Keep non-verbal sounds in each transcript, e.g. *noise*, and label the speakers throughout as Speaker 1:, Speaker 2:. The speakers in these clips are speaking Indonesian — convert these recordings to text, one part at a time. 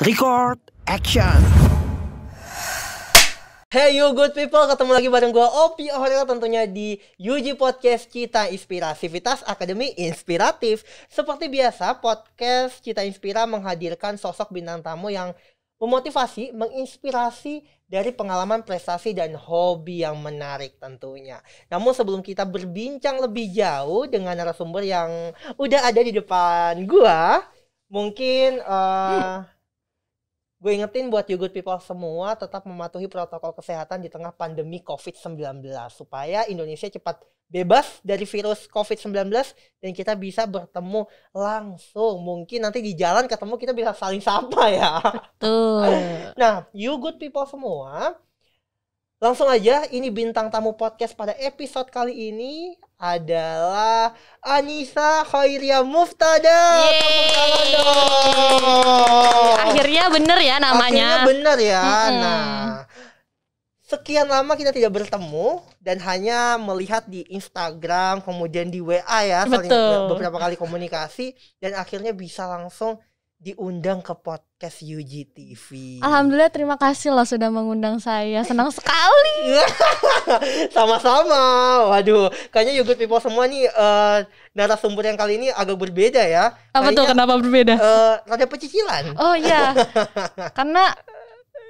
Speaker 1: Record action. Hey you good people, ketemu lagi bareng gue Opi Oreo tentunya di UG Podcast Cita Inspirasivitas Akademi Inspiratif. Seperti biasa, podcast Cita Inspira menghadirkan sosok bintang tamu yang memotivasi, menginspirasi dari pengalaman prestasi dan hobi yang menarik tentunya. Namun sebelum kita berbincang lebih jauh dengan narasumber yang udah ada di depan gue mungkin uh, gue ingetin buat you good people semua tetap mematuhi protokol kesehatan di tengah pandemi COVID-19 supaya Indonesia cepat bebas dari virus COVID-19 dan kita bisa bertemu langsung. Mungkin nanti di jalan ketemu kita bisa saling sapa ya. Betul. *laughs* Nah, you good people semua, langsung aja ini bintang tamu podcast pada episode kali ini adalah Anissa Khairia Muftada. dong. Akhirnya bener ya namanya. Akhirnya bener ya. Hmm. Nah, sekian lama kita tidak bertemu dan hanya melihat di Instagram, kemudian di WA ya, Betul. beberapa kali komunikasi dan akhirnya bisa langsung diundang ke podcast UGTV.
Speaker 2: Alhamdulillah terima kasih loh sudah mengundang saya. Senang
Speaker 1: sekali. *laughs* Sama-sama. Waduh, kayaknya yogurt People semua nih uh, narasumber yang kali ini agak berbeda ya. Apa kayaknya, tuh kenapa berbeda? Eh, Uh, ada pecicilan. Oh iya. *laughs* Karena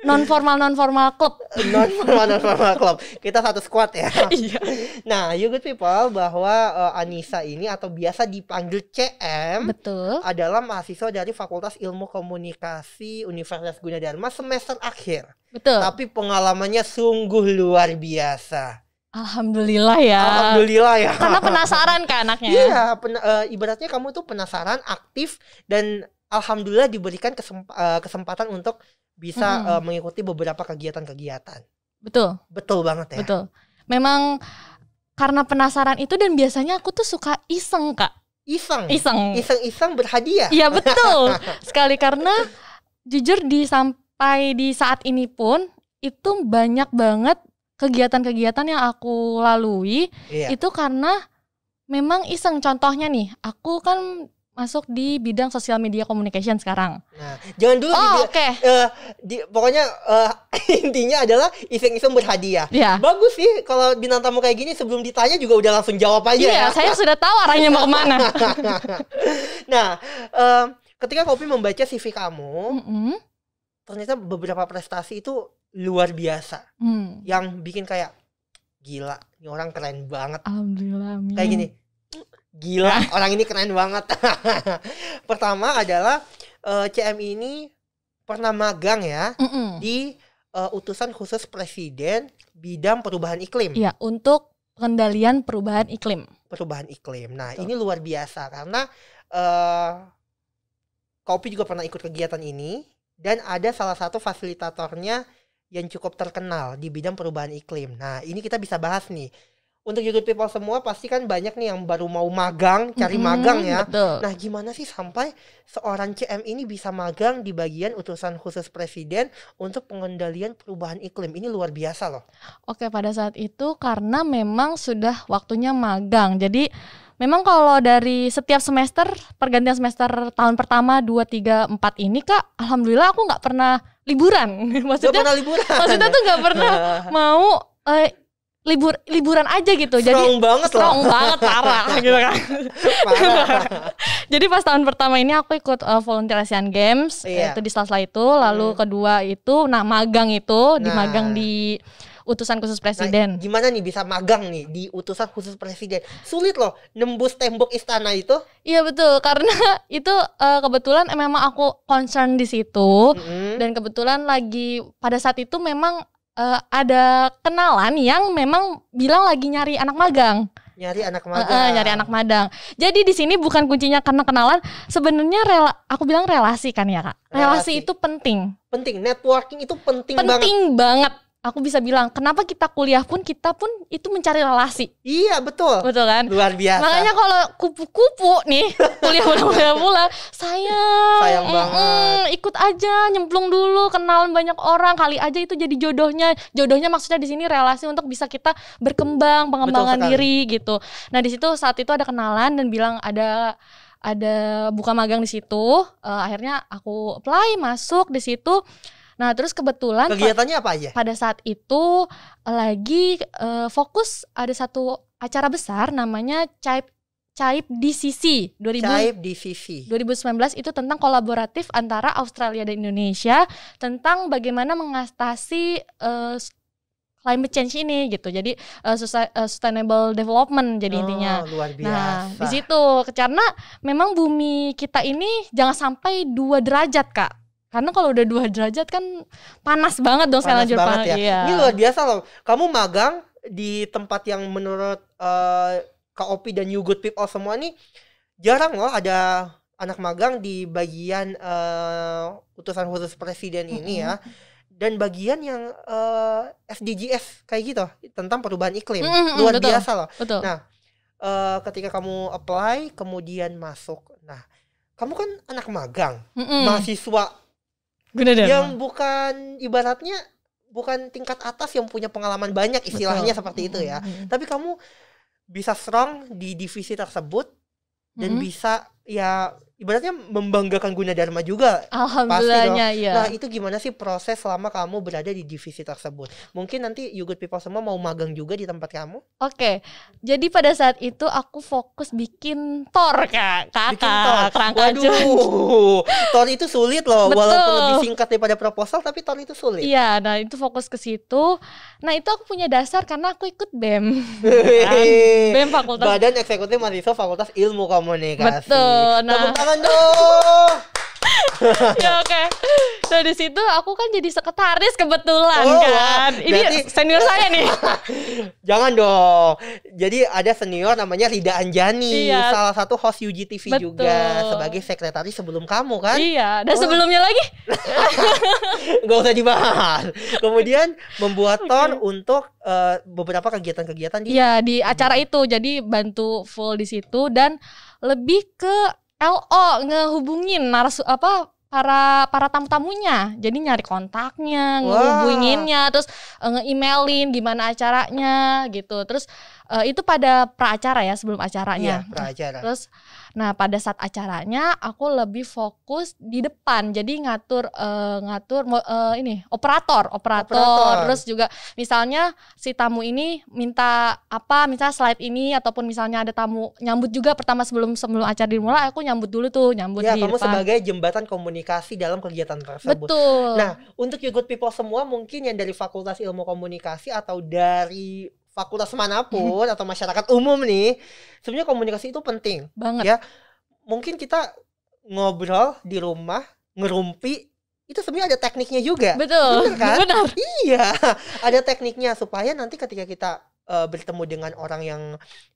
Speaker 1: non formal non formal club non formal non formal club kita satu squad ya *laughs* iya. nah you good people bahwa uh, Anissa ini atau biasa dipanggil CM betul adalah mahasiswa dari Fakultas Ilmu Komunikasi Universitas Gunadarma semester akhir betul tapi pengalamannya sungguh luar biasa Alhamdulillah ya. Alhamdulillah ya. Karena penasaran
Speaker 2: kan anaknya. Ya? Iya,
Speaker 1: pen, uh, eh, ibaratnya kamu tuh penasaran, aktif dan alhamdulillah diberikan kesempa uh, eh, kesempatan untuk bisa hmm. uh, mengikuti beberapa kegiatan-kegiatan.
Speaker 2: Betul. Betul banget ya. Betul. Memang karena penasaran itu dan biasanya aku tuh suka iseng, Kak. Iseng. Iseng. Iseng-iseng berhadiah. Iya, betul. *laughs* Sekali karena jujur di sampai di saat ini pun itu banyak banget kegiatan-kegiatan yang aku lalui iya. itu karena memang iseng contohnya nih, aku kan masuk di bidang sosial media communication sekarang. Nah, jangan dulu. Oh, oke. Okay. Uh, eh, pokoknya uh, *laughs* intinya adalah
Speaker 1: iseng-iseng berhadiah. Yeah. Bagus sih kalau bintang tamu kayak gini sebelum ditanya juga udah langsung jawab aja. Iya, yeah, saya sudah tahu *laughs* arahnya mau kemana. *laughs* nah, uh, ketika Kopi membaca CV kamu, mm -hmm. ternyata beberapa prestasi itu luar biasa, mm. yang bikin kayak gila, ini orang keren banget.
Speaker 2: Alhamdulillah. Kayak gini
Speaker 1: Gila, *laughs* orang ini keren banget. *laughs* Pertama adalah uh, eh, CM ini pernah magang ya mm -mm. di uh, utusan khusus presiden bidang perubahan iklim. Iya,
Speaker 2: untuk pengendalian perubahan iklim. Perubahan iklim. Nah, Betul. ini
Speaker 1: luar biasa karena uh, Kopi juga pernah ikut kegiatan ini dan ada salah satu fasilitatornya yang cukup terkenal di bidang perubahan iklim. Nah, ini kita bisa bahas nih untuk YouTube people semua pasti kan banyak nih yang baru mau magang, cari mm -hmm, magang ya. Betul. Nah, gimana sih sampai seorang CM ini bisa magang di bagian utusan khusus presiden untuk pengendalian perubahan iklim? Ini luar biasa
Speaker 2: loh. Oke, pada saat itu karena memang sudah waktunya magang. Jadi Memang kalau dari setiap semester pergantian semester tahun pertama dua tiga empat ini Kak, alhamdulillah aku nggak pernah liburan. *laughs* maksudnya gak pernah liburan. Maksudnya tuh nggak pernah *laughs* mau uh, libur liburan aja gitu. Strong jadi banget strong loh. banget parah *laughs* gitu kan. *laughs* jadi pas tahun pertama ini aku ikut uh, volunteer Asian Games iya. Eh, itu di sela-sela itu, lalu hmm. kedua itu nah magang itu nah. di magang di utusan khusus nah, presiden. Nah, gimana nih bisa magang nih di utusan khusus presiden? Sulit loh nembus tembok istana itu. Iya betul karena *laughs* itu uh, kebetulan memang aku concern di situ mm -hmm. dan kebetulan lagi pada saat itu memang uh, ada kenalan yang memang bilang lagi nyari anak magang
Speaker 1: nyari anak eh, eh, magang. e -e, nyari
Speaker 2: anak magang. Jadi di sini bukan kuncinya karena kenalan, sebenarnya rela aku bilang relasi kan ya, Kak. Relasi, relasi itu penting. Penting, networking itu penting, penting banget. Penting banget aku bisa bilang kenapa kita kuliah pun kita pun itu mencari relasi. Iya betul. Betul kan? Luar biasa. Makanya kalau kupu-kupu nih *laughs* kuliah mula-mula sayang. Sayang banget. Mm, ikut aja nyemplung dulu kenalan banyak orang kali aja itu jadi jodohnya. Jodohnya maksudnya di sini relasi untuk bisa kita berkembang pengembangan diri gitu. Nah di situ saat itu ada kenalan dan bilang ada ada buka magang di situ. Uh, akhirnya aku apply masuk di situ. Nah, terus kebetulan kegiatannya apa aja? Pada saat itu eh, lagi uh, fokus ada satu acara besar namanya Caip Caip DCC 2000 Caip
Speaker 1: DCC
Speaker 2: 2019 itu tentang kolaboratif antara Australia dan Indonesia tentang bagaimana mengatasi uh, climate change ini gitu. Jadi uh, sustainable development jadi oh, intinya. Luar nah, biasa. Nah, di situ karena memang bumi kita ini jangan sampai dua derajat, Kak. Karena kalau udah dua derajat kan panas banget dong panas saya banget Ya. Iya. Ini luar
Speaker 1: biasa loh. Kamu magang di tempat yang menurut
Speaker 2: uh, eh, KOP dan You
Speaker 1: Good People semua nih jarang loh ada anak magang di bagian uh, utusan khusus presiden mm -hmm. ini ya dan bagian yang uh, eh, SDGs kayak gitu tentang perubahan iklim mm -hmm, luar betul, biasa loh. Betul. Nah, uh, ketika kamu apply kemudian masuk, nah kamu kan anak magang, mm -hmm. mahasiswa Gunadarma. Yang bukan ibaratnya bukan tingkat atas yang punya pengalaman banyak istilahnya Betul. seperti itu ya. Mm -hmm. Tapi kamu bisa strong di divisi tersebut dan mm -hmm. bisa ya ibaratnya membanggakan Guna Dharma juga.
Speaker 2: Alhamdulillahnya ya. Nah, iya. itu
Speaker 1: gimana sih proses selama kamu berada di divisi tersebut? Mungkin nanti You Good People semua mau magang juga di tempat kamu?
Speaker 2: Oke. Okay. Jadi pada saat itu aku fokus bikin tor
Speaker 1: Kak. Kakak bikin tor. Waduh. tor itu sulit loh. Betul. Walaupun lebih singkat daripada proposal tapi tor itu sulit. Iya,
Speaker 2: nah itu fokus ke situ. Nah, itu aku punya dasar karena aku ikut BEM. BEM
Speaker 1: Fakultas Badan Eksekutif Mahasiswa Fakultas Ilmu Komunikasi. Betul. Nah, Tepuk dong.
Speaker 2: ya oke. Okay. Nah di situ aku kan jadi sekretaris kebetulan oh, kan. Berarti, Ini senior saya nih.
Speaker 1: *laughs* Jangan dong. Jadi ada senior namanya Rida Anjani, iya. salah satu host UGTV Betul. juga sebagai sekretaris sebelum kamu kan. Iya. Dan oh. sebelumnya lagi. *laughs* Gak usah dibahas. Kemudian membuat ton okay. untuk uh, beberapa kegiatan-kegiatan di. Iya
Speaker 2: di acara itu. Jadi bantu full di situ dan lebih ke LO ngehubungin narasu apa para para tamu-tamunya. Jadi nyari kontaknya, wow. ngehubunginnya, terus eh, nge-emailin gimana acaranya gitu. Terus uh, itu pada acara ya sebelum acaranya. Iya, acara Terus Nah, pada saat acaranya aku lebih fokus di depan. Jadi ngatur uh, ngatur uh, ini operator, operator, operator. Terus juga misalnya si tamu ini minta apa, misalnya slide ini ataupun misalnya ada tamu nyambut juga pertama sebelum sebelum acara dimulai aku nyambut dulu tuh, nyambut ya, di kamu depan. sebagai
Speaker 1: jembatan komunikasi dalam kegiatan tersebut. Betul. Nah, untuk you good people semua mungkin yang dari Fakultas Ilmu Komunikasi atau dari fakultas manapun *laughs* atau masyarakat umum nih, sebenarnya komunikasi itu penting. Banget. Ya, mungkin kita ngobrol di rumah, ngerumpi itu sebenarnya ada tekniknya juga. Betul. Bener kan? Benar. Iya, *laughs* ada tekniknya supaya nanti ketika kita uh, bertemu dengan orang yang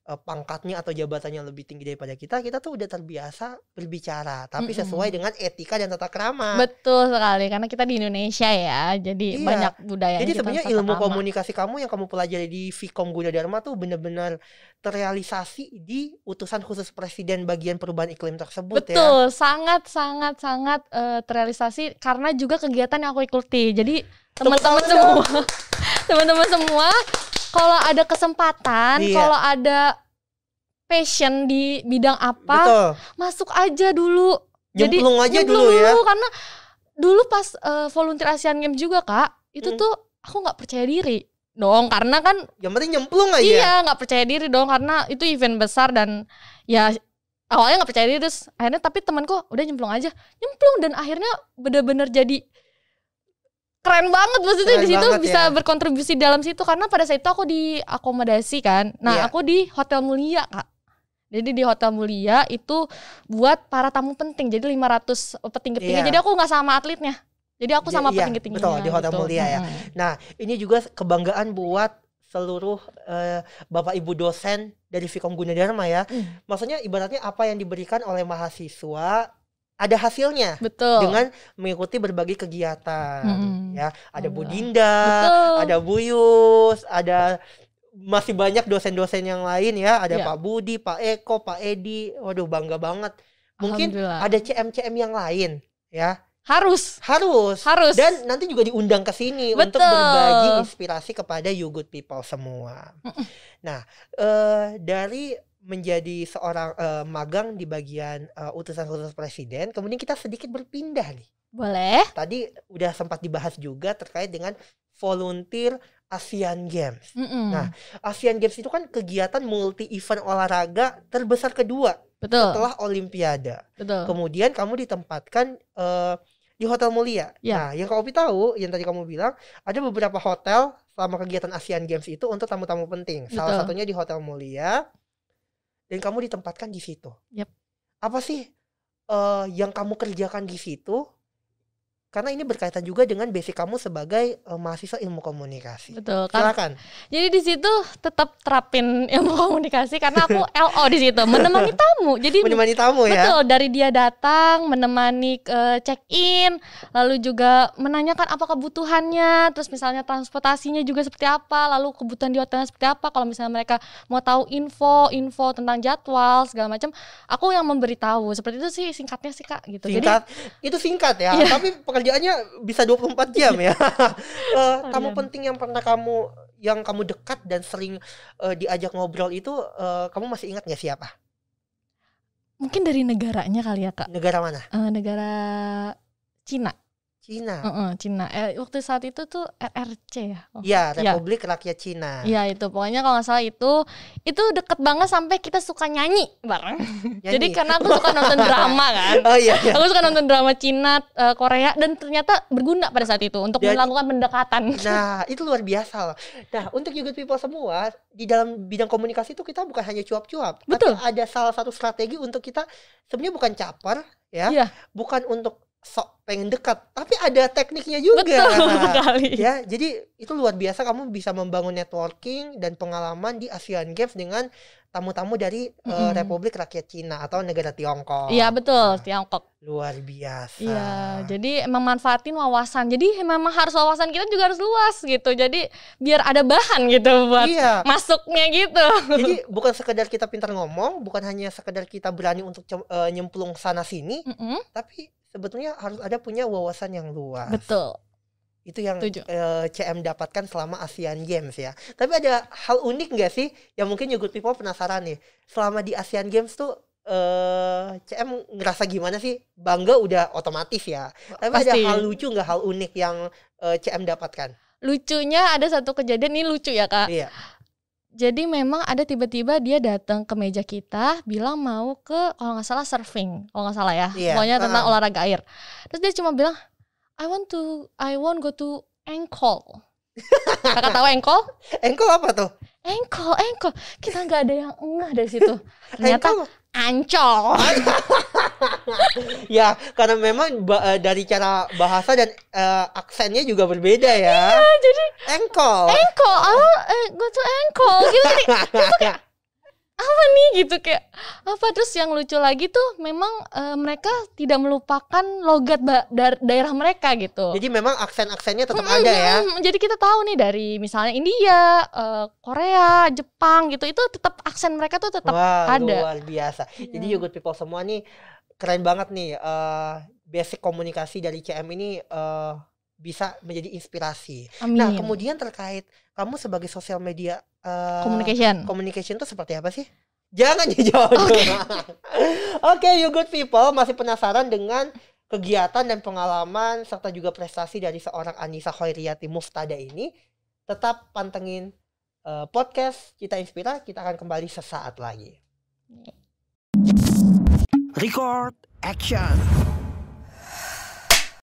Speaker 1: uh, pangkatnya atau jabatannya lebih tinggi daripada kita, kita tuh udah terbiasa berbicara, tapi mm -hmm. sesuai dengan etika dan tata
Speaker 2: krama. Betul sekali, karena kita di Indonesia ya, jadi iya. banyak budaya. Jadi sebenarnya ilmu krama.
Speaker 1: komunikasi kamu yang kamu pelajari di Vikom Gunadarma tuh benar-benar terrealisasi di utusan khusus presiden bagian perubahan iklim tersebut ya. Betul,
Speaker 2: ya. sangat sangat sangat uh, terrealisasi karena juga kegiatan yang aku ikuti. Jadi *laughs* teman-teman semua teman-teman semua kalau ada kesempatan, iya. kalau ada passion di bidang apa, Betul. masuk aja dulu. Nyemplung Jadi aja dulu ya. karena dulu pas uh, volunteer Asian Games juga, Kak, itu hmm. tuh aku nggak percaya diri dong karena kan yang penting nyemplung aja. Iya, nggak percaya diri dong karena itu event besar dan ya awalnya nggak percaya diri terus akhirnya tapi temanku udah nyemplung aja. Nyemplung dan akhirnya bener-bener jadi keren banget maksudnya keren di situ bisa ya. berkontribusi dalam situ karena pada saat itu aku di akomodasi kan. Nah, yeah. aku di Hotel Mulia, Kak. Jadi di Hotel Mulia itu buat para tamu penting. Jadi 500 petinggi-petinggi. Yeah. Jadi aku nggak sama atletnya. Jadi aku sama yeah, iya, petinggi-petinggi. Betul, di Hotel gitu. Mulia ya. Hmm.
Speaker 1: Nah, ini juga kebanggaan buat seluruh uh, Bapak Ibu dosen dari Vicom Gunadarma ya. Hmm. Maksudnya ibaratnya apa yang diberikan oleh mahasiswa ada hasilnya betul dengan mengikuti berbagai kegiatan hmm. ya ada Bu Dinda betul. ada Bu Yus ada masih banyak dosen-dosen yang lain ya ada ya. Pak Budi Pak Eko Pak Edi waduh bangga banget mungkin ada CM-CM yang lain ya harus harus harus dan nanti juga diundang ke sini untuk berbagi inspirasi kepada you good people semua nah uh, dari menjadi seorang uh, magang di bagian uh, utusan-utusan presiden, kemudian kita sedikit berpindah nih. Boleh. Tadi udah sempat dibahas juga terkait dengan volunteer ASEAN Games. Mm -mm. Nah, ASEAN Games itu kan kegiatan multi event olahraga terbesar kedua Betul. setelah Olimpiade. Betul. Kemudian kamu ditempatkan uh, di Hotel Mulia. Yeah. Nah, yang kamu tahu, yang tadi kamu bilang, ada beberapa hotel selama kegiatan ASEAN Games itu untuk tamu-tamu penting. Betul. Salah satunya di Hotel Mulia dan kamu ditempatkan di situ. Yep. Apa sih uh, yang kamu kerjakan di situ karena ini berkaitan juga dengan basic kamu sebagai uh, mahasiswa ilmu komunikasi. Betul. Kan? Silakan.
Speaker 2: Jadi di situ tetap terapin ilmu *laughs* komunikasi karena aku LO di situ, menemani tamu. Jadi menemani tamu ya. Betul, dari dia datang, menemani uh, eh, check in, lalu juga menanyakan apa kebutuhannya, terus misalnya transportasinya juga seperti apa, lalu kebutuhan di hotelnya seperti apa. Kalau misalnya mereka mau tahu info, info tentang jadwal segala macam, aku yang memberitahu. Seperti itu sih singkatnya sih Kak gitu. Singkat. Jadi itu singkat ya, iya.
Speaker 1: tapi kerjaannya bisa 24 jam ya. Iya. uh, *laughs* eh, tamu oh, iya. penting
Speaker 2: yang pernah kamu
Speaker 1: yang kamu dekat dan sering uh, diajak ngobrol itu uh, kamu masih ingat nggak siapa?
Speaker 2: Mungkin dari negaranya kali ya, Kak. Negara mana? Uh, negara Cina. Cina. Uh -uh, Cina. Eh, waktu saat itu tuh RRC ya. Oh, iya, oh. Republik ya. Rakyat
Speaker 1: Cina. Iya,
Speaker 2: itu. Pokoknya kalau nggak salah itu itu deket banget sampai kita suka nyanyi bareng. Nyanyi. Jadi karena aku suka nonton *laughs* drama kan. Oh iya, iya. Aku suka nonton drama Cina, uh, Korea dan ternyata berguna pada saat itu untuk Jadi, melakukan pendekatan. Nah, itu luar biasa loh.
Speaker 1: Nah, untuk juga People semua di dalam bidang komunikasi itu kita bukan hanya cuap-cuap, tapi ada salah satu strategi untuk kita sebenarnya bukan caper ya, iya. bukan untuk sok pengen dekat tapi ada tekniknya juga Betul sekali. ya jadi itu luar biasa kamu bisa membangun networking dan pengalaman di ASEAN Games dengan tamu-tamu dari mm -hmm. uh, Republik Rakyat Cina atau negara Tiongkok iya
Speaker 2: betul nah, Tiongkok
Speaker 1: luar biasa iya
Speaker 2: jadi emang manfaatin wawasan jadi memang harus wawasan kita juga harus luas gitu jadi biar ada bahan gitu buat iya. masuknya
Speaker 1: gitu jadi bukan sekedar kita pintar ngomong bukan hanya sekedar kita berani untuk uh, nyemplung sana sini mm -hmm. tapi sebetulnya harus ada punya wawasan yang luas. Betul. Itu yang uh, eh, CM dapatkan selama ASEAN Games ya. Tapi ada hal unik nggak sih yang mungkin juga People penasaran nih. Selama di ASEAN Games tuh eh CM ngerasa gimana sih? Bangga udah otomatis ya. Tapi Pasti. ada hal lucu nggak hal unik yang uh, eh, CM dapatkan?
Speaker 2: Lucunya ada satu kejadian ini lucu ya kak. Iya jadi memang ada tiba-tiba dia datang ke meja kita bilang mau ke kalau nggak salah surfing kalau nggak salah ya yeah. pokoknya tentang uh. olahraga air terus dia cuma bilang I want to I want go to ankle *laughs* kakak tahu ankle ankle apa tuh ankle ankle kita nggak ada yang enggak dari situ *laughs* ternyata ancol *laughs*
Speaker 1: *laughs* ya, karena memang eh, dari cara bahasa dan uh, aksennya juga berbeda ya. Iya,
Speaker 2: jadi engkol. Engkol. Oh, eh, gue tuh engkol gitu. Jadi, gitu kayak apa nih gitu kayak apa terus yang lucu lagi tuh memang e, mereka tidak melupakan logat da daerah mereka gitu jadi memang aksen aksennya tetap mm -hmm. ada ya jadi kita tahu nih dari misalnya India e, Korea Jepang gitu itu tetap aksen mereka tuh tetap Wah, ada luar
Speaker 1: biasa jadi iya. yogurt people semua nih keren banget nih uh, basic komunikasi dari CM ini uh, bisa menjadi inspirasi. Nah, Amin. Nah, kemudian terkait kamu sebagai sosial media uh, communication. Communication itu seperti apa sih? Jangan dijawab Oke, okay. *laughs* okay, you good people masih penasaran dengan kegiatan dan pengalaman serta juga prestasi dari seorang Anissa Khairiyati Muftada ini, tetap pantengin uh, podcast kita Inspira, kita akan kembali sesaat lagi. Iya.
Speaker 2: Record action!